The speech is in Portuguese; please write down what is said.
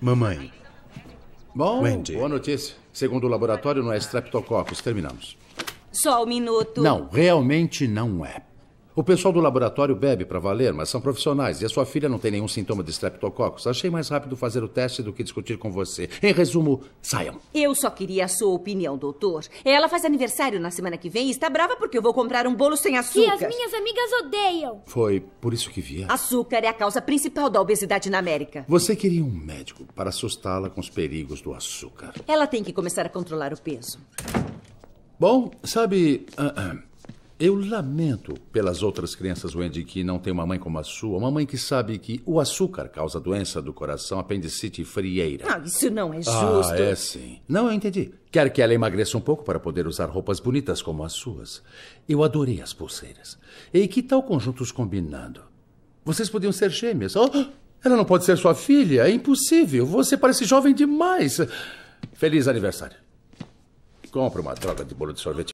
Mamãe. Bom, Wendy. boa notícia. Segundo o laboratório, não é Streptococcus. Terminamos. Só um minuto. Não, realmente não é. O pessoal do laboratório bebe para valer, mas são profissionais e a sua filha não tem nenhum sintoma de streptococcus. Achei mais rápido fazer o teste do que discutir com você. Em resumo, saiam. Eu só queria a sua opinião, doutor. Ela faz aniversário na semana que vem e está brava porque eu vou comprar um bolo sem açúcar. Que as minhas amigas odeiam. Foi por isso que vieram. Açúcar é a causa principal da obesidade na América. Você queria um médico para assustá-la com os perigos do açúcar. Ela tem que começar a controlar o peso. Bom, sabe. Uh -uh. Eu lamento pelas outras crianças, Wendy, que não têm uma mãe como a sua, uma mãe que sabe que o açúcar causa doença do coração, apendicite e frieira. Ah, isso não é ah, justo. Ah, é sim. Não, eu entendi. Quero que ela emagreça um pouco para poder usar roupas bonitas como as suas. Eu adorei as pulseiras. E que tal conjuntos combinando? Vocês podiam ser gêmeas. Oh, ela não pode ser sua filha. É impossível. Você parece jovem demais. Feliz aniversário. Compra uma droga de bolo de sorvete.